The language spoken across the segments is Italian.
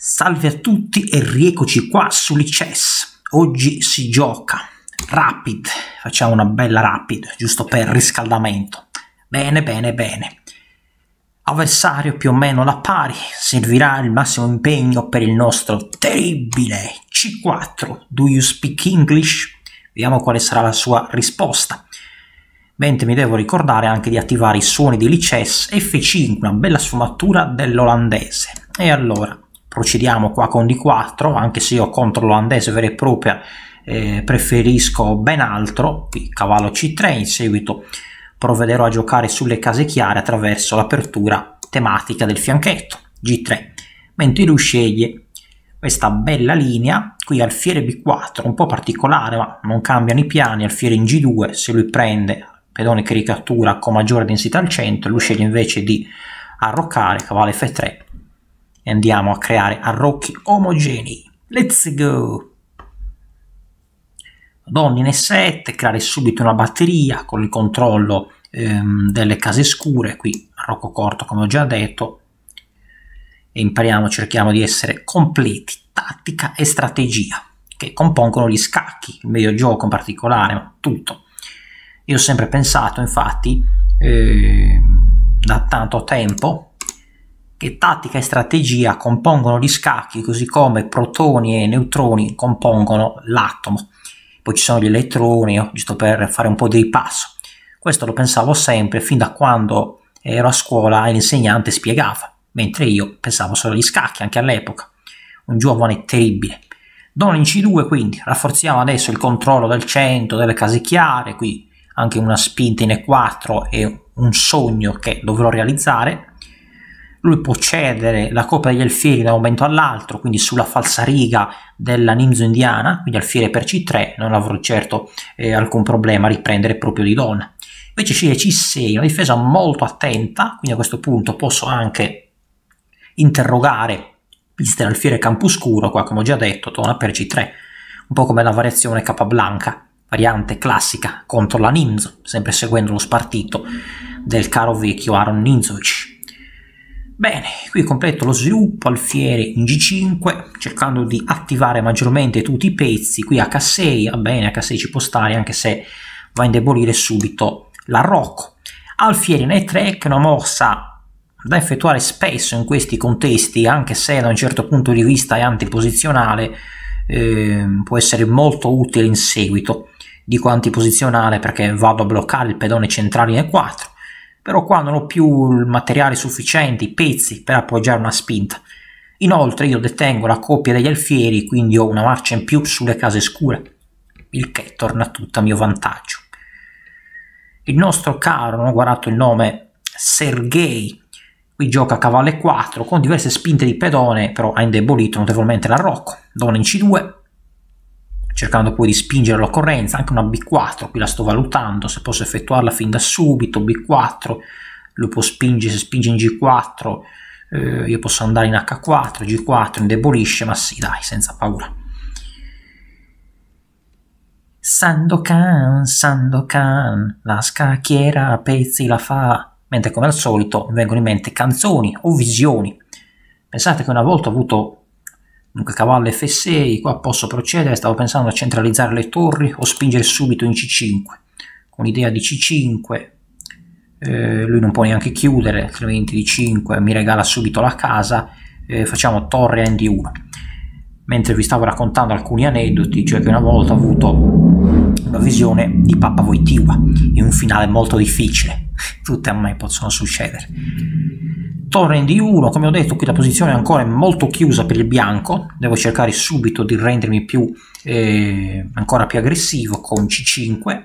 Salve a tutti e riecoci qua su Lichess. Oggi si gioca rapid, facciamo una bella rapid, giusto per riscaldamento. Bene, bene, bene. Avversario più o meno alla pari, servirà il massimo impegno per il nostro terribile C4. Do you speak English? Vediamo quale sarà la sua risposta. Mentre mi devo ricordare anche di attivare i suoni di Lichess F5, una bella sfumatura dell'olandese. E allora, procediamo qua con d4 anche se io contro l'olandese vera e propria eh, preferisco ben altro qui cavallo c3 in seguito provvederò a giocare sulle case chiare attraverso l'apertura tematica del fianchetto g3 mentre lui sceglie questa bella linea qui alfiere b4 un po' particolare ma non cambiano i piani alfiere in g2 se lui prende pedone caricatura con maggiore densità al centro lui sceglie invece di arroccare cavallo f3 e andiamo a creare arrocchi omogenei. Let's go! Domine 7, creare subito una batteria con il controllo ehm, delle case scure, qui arrocco corto come ho già detto, e impariamo, cerchiamo di essere completi, tattica e strategia, che compongono gli scacchi, il medio gioco in particolare, ma tutto. Io ho sempre pensato, infatti, eh, da tanto tempo, che tattica e strategia compongono gli scacchi, così come protoni e neutroni compongono l'atomo. Poi ci sono gli elettroni, oh, giusto per fare un po' di ripasso. Questo lo pensavo sempre fin da quando ero a scuola e l'insegnante spiegava, mentre io pensavo solo agli scacchi anche all'epoca. Un giovane terribile. Don in C2 quindi, rafforziamo adesso il controllo del centro, delle case chiare, qui anche una spinta in E4 e un sogno che dovrò realizzare, lui può cedere la coppia degli alfieri da un momento all'altro, quindi sulla falsariga della Nimzo indiana, quindi alfiere per C3, non avrò certo eh, alcun problema a riprendere proprio di donna. Invece sceglie C6, una difesa molto attenta, quindi a questo punto posso anche interrogare viste l'alfiere campuscuro, qua come ho già detto, torna per C3, un po' come la variazione Capablanca, variante classica contro la Nimzo, sempre seguendo lo spartito del caro vecchio Aaron Ninzovic. Bene, qui completo lo sviluppo, alfiere in G5, cercando di attivare maggiormente tutti i pezzi, qui H6, va bene, H6 ci può stare anche se va a indebolire subito l'arrocco. Alfieri in E3 che è una mossa da effettuare spesso in questi contesti, anche se da un certo punto di vista è antiposizionale, eh, può essere molto utile in seguito. Dico antiposizionale perché vado a bloccare il pedone centrale in E4, però qua non ho più il materiale sufficiente, i pezzi per appoggiare una spinta. Inoltre io detengo la coppia degli alfieri, quindi ho una marcia in più sulle case scure, il che torna tutto a mio vantaggio. Il nostro caro, non ho guardato il nome, Sergei, qui gioca a cavallo 4 con diverse spinte di pedone, però ha indebolito notevolmente la Rocco, donna in C2, cercando poi di spingere l'occorrenza, anche una B4, qui la sto valutando, se posso effettuarla fin da subito, B4, lo può spingere, se spinge in G4 eh, io posso andare in H4, G4 indebolisce, ma sì dai, senza paura. Sandokan, Sandokan, la scacchiera a pezzi la fa, mentre come al solito mi vengono in mente canzoni o visioni. Pensate che una volta ho avuto Dunque cavallo f6, qua posso procedere, stavo pensando a centralizzare le torri o spingere subito in c5. Con l'idea di c5 eh, lui non può neanche chiudere, altrimenti d 5 mi regala subito la casa, eh, facciamo torre a ND1. Mentre vi stavo raccontando alcuni aneddoti, cioè che una volta ho avuto una visione di Papa Voitiva in un finale molto difficile, tutte a me possono succedere torre in 1 come ho detto qui la posizione ancora è molto chiusa per il bianco devo cercare subito di rendermi più, eh, ancora più aggressivo con C5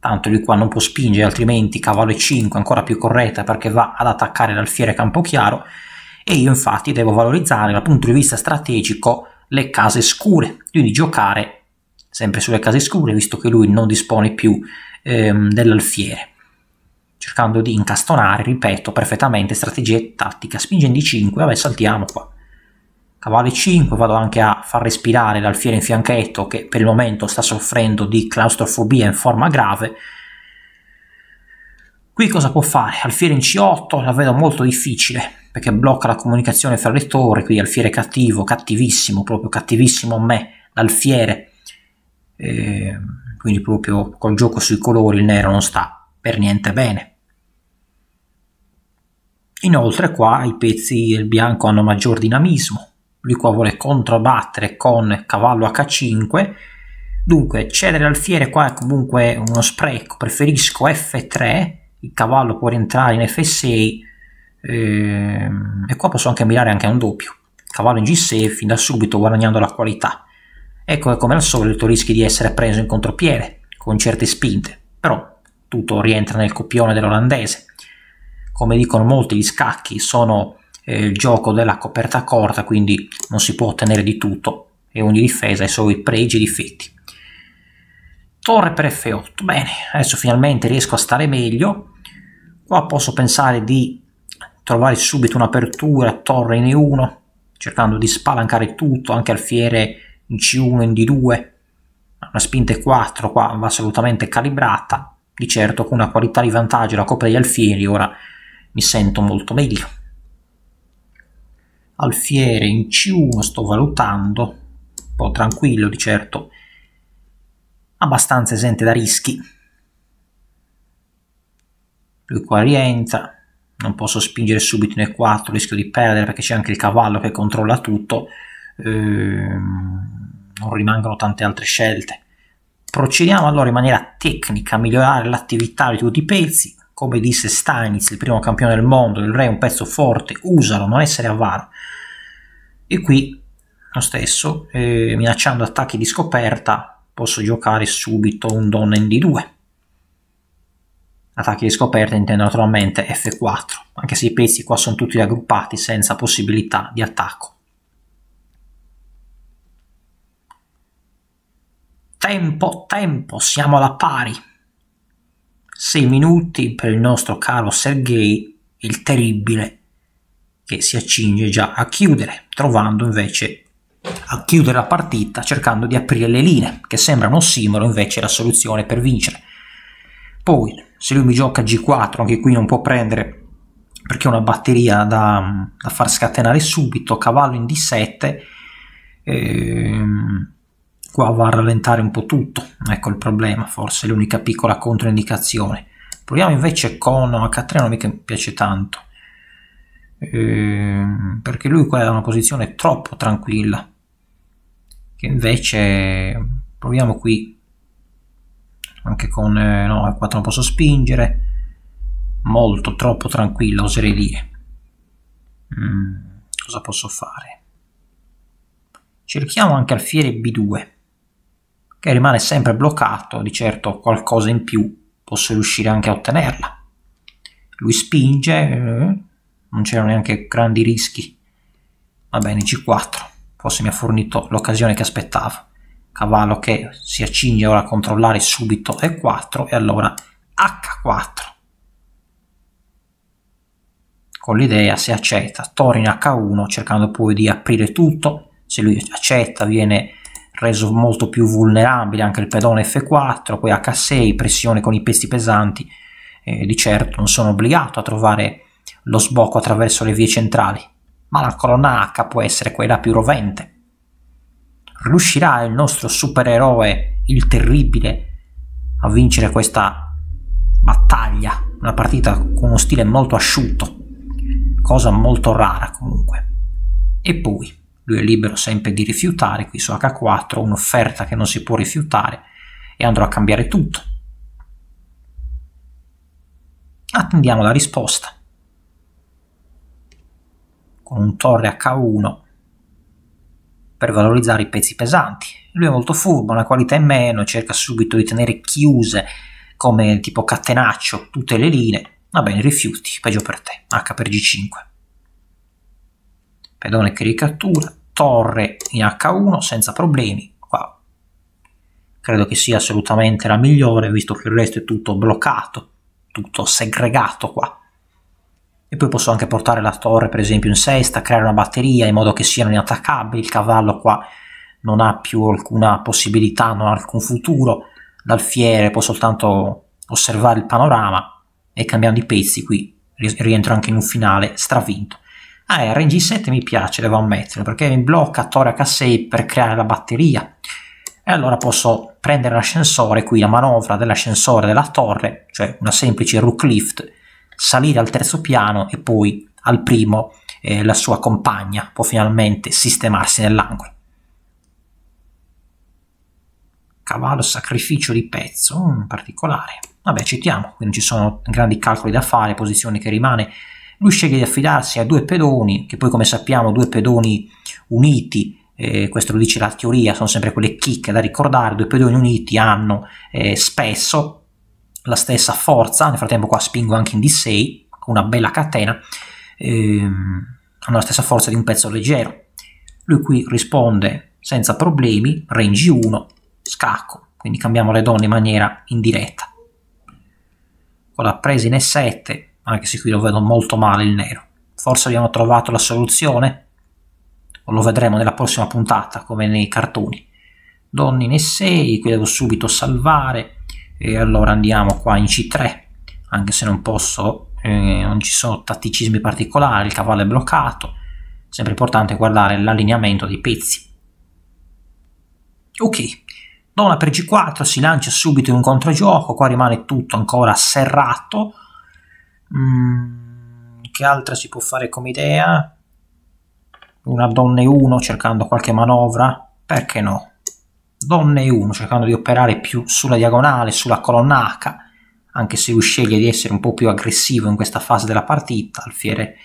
tanto lui qua non può spingere altrimenti cavallo E5 ancora più corretta perché va ad attaccare l'alfiere Campochiaro e io infatti devo valorizzare dal punto di vista strategico le case scure quindi giocare sempre sulle case scure visto che lui non dispone più ehm, dell'alfiere cercando di incastonare, ripeto, perfettamente strategia e tattica. Spinge in D5, vabbè saltiamo qua. Cavallo 5, vado anche a far respirare l'alfiere in fianchetto che per il momento sta soffrendo di claustrofobia in forma grave. Qui cosa può fare? Alfiere in C8 la vedo molto difficile perché blocca la comunicazione fra le torri, quindi alfiere cattivo, cattivissimo, proprio cattivissimo a me, l'alfiere. E ehm, quindi proprio col gioco sui colori il nero non sta per niente bene. Inoltre qua i pezzi del bianco hanno maggior dinamismo, lui qua vuole controbattere con cavallo h5, dunque cedere al fiere qua è comunque uno spreco, preferisco f3, il cavallo può rientrare in f6 ehm, e qua posso anche mirare anche a un doppio, cavallo in g6 fin da subito guadagnando la qualità. Ecco che come al solito rischi di essere preso in contropiede con certe spinte, però tutto rientra nel copione dell'olandese come dicono molti, gli scacchi sono eh, il gioco della coperta corta, quindi non si può ottenere di tutto e ogni difesa ha i suoi pregi e difetti. Torre per F8, bene, adesso finalmente riesco a stare meglio. Qua posso pensare di trovare subito un'apertura, torre in E1, cercando di spalancare tutto, anche alfiere in C1, in D2. Una spinta E4 qua va assolutamente calibrata, di certo con una qualità di vantaggio la coppia degli alfieri ora mi sento molto meglio. Alfiere in C1 sto valutando, un po' tranquillo di certo, abbastanza esente da rischi. Più qua rientra, non posso spingere subito in E4, rischio di perdere perché c'è anche il cavallo che controlla tutto, ehm, non rimangono tante altre scelte. Procediamo allora in maniera tecnica a migliorare l'attività di tutti i pezzi, come disse Steinitz, il primo campione del mondo, il re è un pezzo forte, usalo, non essere avaro. E qui lo stesso, eh, minacciando attacchi di scoperta, posso giocare subito un donna in D2. Attacchi di scoperta intendo naturalmente F4, anche se i pezzi qua sono tutti raggruppati senza possibilità di attacco. Tempo, tempo, siamo alla pari. 6 minuti per il nostro caro Sergei, il terribile, che si accinge già a chiudere, trovando invece a chiudere la partita cercando di aprire le linee, che sembrano un invece la soluzione per vincere. Poi, se lui mi gioca G4, anche qui non può prendere perché è una batteria da, da far scatenare subito, cavallo in D7, ehm, qua va a rallentare un po' tutto, ecco il problema, forse l'unica piccola controindicazione. Proviamo invece con H3, non mi piace tanto, ehm, perché lui qua è una posizione troppo tranquilla, che invece proviamo qui, anche con eh, no, H4 non posso spingere, molto troppo tranquilla oserei dire. Mm, cosa posso fare? cerchiamo anche alfiere B2 che rimane sempre bloccato, di certo qualcosa in più posso riuscire anche a ottenerla. Lui spinge, eh, non c'erano neanche grandi rischi. Va bene, C4, forse mi ha fornito l'occasione che aspettavo. Cavallo che si accinge ora a controllare subito E4 e allora H4. Con l'idea se accetta, torna in H1 cercando poi di aprire tutto, se lui accetta viene reso molto più vulnerabile anche il pedone F4, poi H6, pressione con i pesti pesanti, eh, di certo non sono obbligato a trovare lo sbocco attraverso le vie centrali, ma la colonna H può essere quella più rovente. Riuscirà il nostro supereroe, il terribile, a vincere questa battaglia, una partita con uno stile molto asciutto, cosa molto rara comunque. E poi lui è libero sempre di rifiutare, qui su H4 ho un'offerta che non si può rifiutare e andrò a cambiare tutto. Attendiamo la risposta. Con un torre H1 per valorizzare i pezzi pesanti. Lui è molto furbo, una qualità in meno, cerca subito di tenere chiuse come tipo catenaccio tutte le linee. Va bene, rifiuti, peggio per te, H per G5. Pedone che ricattura torre in H1 senza problemi. Qua credo che sia assolutamente la migliore, visto che il resto è tutto bloccato, tutto segregato qua. E poi posso anche portare la torre per esempio in sesta, creare una batteria in modo che siano inattaccabili, il cavallo qua non ha più alcuna possibilità, non ha alcun futuro, l'alfiere può soltanto osservare il panorama e cambiando i pezzi qui rientro anche in un finale stravinto. Ah, rng 7 mi piace, devo ammetterlo, perché mi blocca toraca 6 per creare la batteria. E allora posso prendere l'ascensore, qui la manovra dell'ascensore della torre, cioè una semplice rook lift, salire al terzo piano e poi al primo eh, la sua compagna può finalmente sistemarsi nell'angolo. Cavallo sacrificio di pezzo, un mm, particolare. Vabbè, citiamo, quindi ci sono grandi calcoli da fare, posizione che rimane, lui sceglie di affidarsi a due pedoni, che poi come sappiamo due pedoni uniti, eh, questo lo dice la teoria, sono sempre quelle chicche da ricordare, due pedoni uniti hanno eh, spesso la stessa forza, nel frattempo qua spingo anche in D6 con una bella catena, ehm, hanno la stessa forza di un pezzo leggero. Lui qui risponde senza problemi, range 1, scacco, quindi cambiamo le donne in maniera indiretta. Con la presa in E7 anche se qui lo vedo molto male il nero. Forse abbiamo trovato la soluzione? O lo vedremo nella prossima puntata, come nei cartoni. in e 6, qui devo subito salvare, e allora andiamo qua in C3, anche se non posso, eh, non ci sono tatticismi particolari, il cavallo è bloccato, sempre importante guardare l'allineamento dei pezzi. Ok, donna per G4 si lancia subito in un controgioco, qua rimane tutto ancora serrato, Mm, che altra si può fare come idea? Una donna e uno cercando qualche manovra? Perché no? Donna e uno cercando di operare più sulla diagonale, sulla colonna H, anche se lui sceglie di essere un po' più aggressivo in questa fase della partita, Alfiere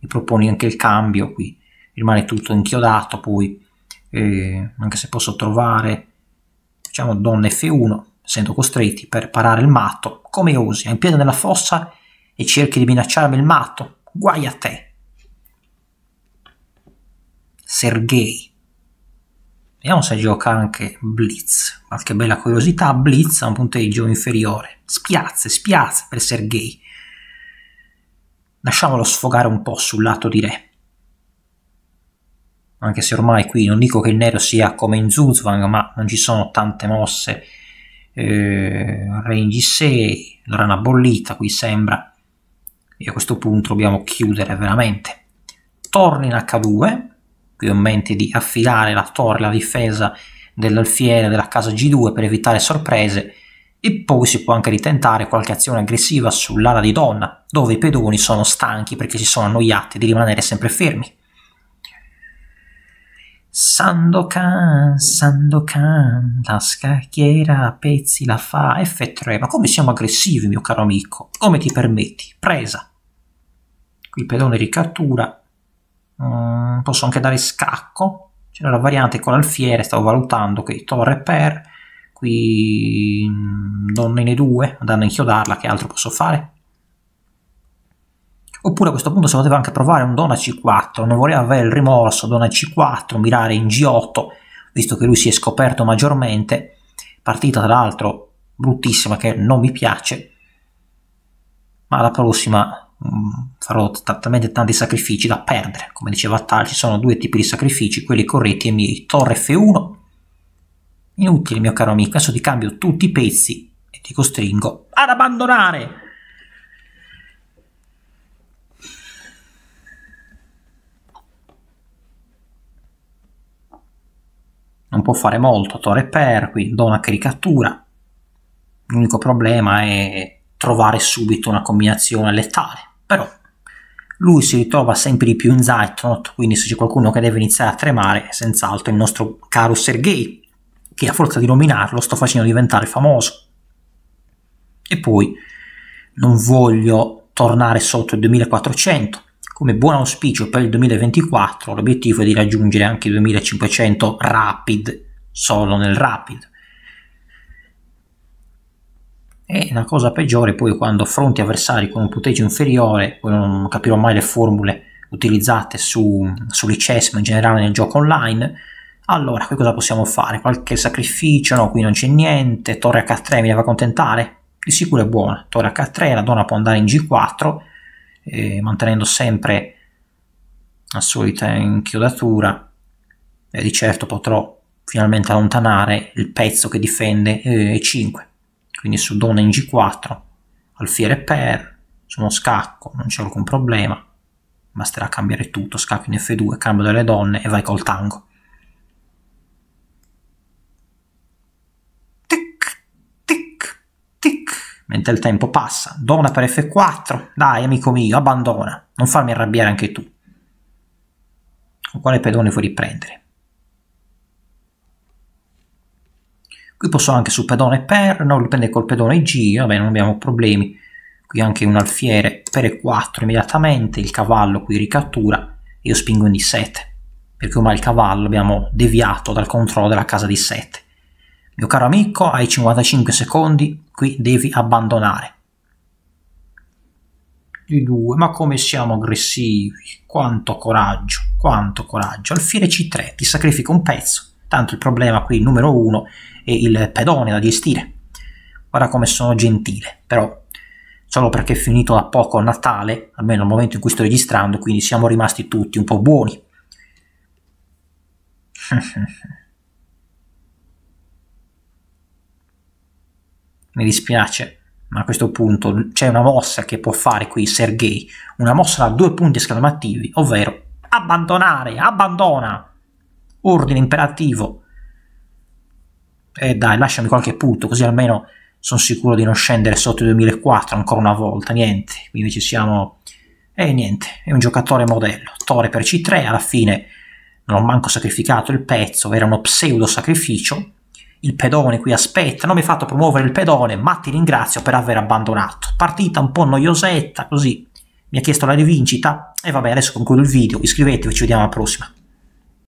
mi propone anche il cambio qui, rimane tutto inchiodato poi, eh, anche se posso trovare, diciamo, donne F1, essendo costretti per parare il matto, come osi, è in piedi nella fossa e cerchi di minacciarmi il matto, guai a te. Sergei. Vediamo se gioca anche Blitz, qualche bella curiosità, Blitz ha un punteggio inferiore. Spiazze, spiazze per Sergei. Lasciamolo sfogare un po' sul lato di re. Anche se ormai qui non dico che il nero sia come in Zuzvang, ma non ci sono tante mosse eh, range 6, rana bollita qui sembra e a questo punto dobbiamo chiudere veramente. Torno in H2, qui ho in mente di affilare la torre, la difesa dell'alfiere della casa G2 per evitare sorprese e poi si può anche ritentare qualche azione aggressiva sull'ala di donna, dove i pedoni sono stanchi perché si sono annoiati di rimanere sempre fermi. Sandokan, Sandokan, la scacchiera a pezzi la fa F3, ma come siamo aggressivi mio caro amico, come ti permetti? Presa, qui pedone di cattura, mm, posso anche dare scacco, c'era la variante con l'alfiere, stavo valutando, qui torre per, qui mm, donne ne due, andando a inchiodarla, che altro posso fare? Oppure a questo punto si poteva anche provare un donna c4, non voleva avere il rimorso, donna c4, mirare in g8, visto che lui si è scoperto maggiormente, partita tra l'altro bruttissima che non mi piace, ma alla prossima Mm, farò talmente tanti sacrifici da perdere. Come diceva Tal, ci sono due tipi di sacrifici, quelli corretti e miei. Torre F1, inutile mio caro amico, adesso ti cambio tutti i pezzi e ti costringo ad abbandonare. Non può fare molto, torre per, quindi do una caricatura. L'unico problema è trovare subito una combinazione letale però lui si ritrova sempre di più in Zeitnot, quindi se c'è qualcuno che deve iniziare a tremare, senz'altro il nostro caro Sergei, che a forza di nominarlo sto facendo diventare famoso. E poi non voglio tornare sotto il 2400, come buon auspicio per il 2024 l'obiettivo è di raggiungere anche i 2500 rapid, solo nel rapid. E la cosa peggiore poi quando affronti avversari con un punteggio inferiore, poi non capirò mai le formule utilizzate su, sull'ICES ma in generale nel gioco online, allora qui cosa possiamo fare? Qualche sacrificio? No, qui non c'è niente, torre H3 mi deve accontentare? Di sicuro è buona, torre H3, la donna può andare in G4, eh, mantenendo sempre la solita inchiodatura, e di certo potrò finalmente allontanare il pezzo che difende eh, E5 quindi su donna in g4 alfiere per su uno scacco non c'è alcun problema basterà cambiare tutto scacco in f2 cambio delle donne e vai col tango tic tic tic mentre il tempo passa donna per f4 dai amico mio abbandona non farmi arrabbiare anche tu con quale pedone vuoi riprendere qui posso anche sul pedone per no, lo prende col pedone G vabbè non abbiamo problemi qui anche un alfiere per E4 immediatamente il cavallo qui ricattura io spingo in D7 perché ormai il cavallo abbiamo deviato dal controllo della casa di 7 mio caro amico hai 55 secondi qui devi abbandonare di due ma come siamo aggressivi quanto coraggio quanto coraggio alfiere C3 ti sacrifico un pezzo Tanto il problema qui, numero uno, è il pedone da gestire. Guarda come sono gentile, però solo perché è finito da poco Natale, almeno al momento in cui sto registrando, quindi siamo rimasti tutti un po' buoni. Mi dispiace, ma a questo punto c'è una mossa che può fare qui Sergei, una mossa da due punti esclamativi, ovvero abbandonare, abbandona! ordine imperativo. E eh, dai, lasciami qualche punto, così almeno sono sicuro di non scendere sotto i 2004 ancora una volta, niente. Qui invece siamo... E eh, niente, è un giocatore modello. Tore per C3, alla fine non ho manco sacrificato il pezzo, era uno pseudo sacrificio. Il pedone qui aspetta, non mi hai fatto promuovere il pedone, ma ti ringrazio per aver abbandonato. Partita un po' noiosetta, così mi ha chiesto la rivincita. E vabbè, adesso concludo il video, iscrivetevi, ci vediamo alla prossima.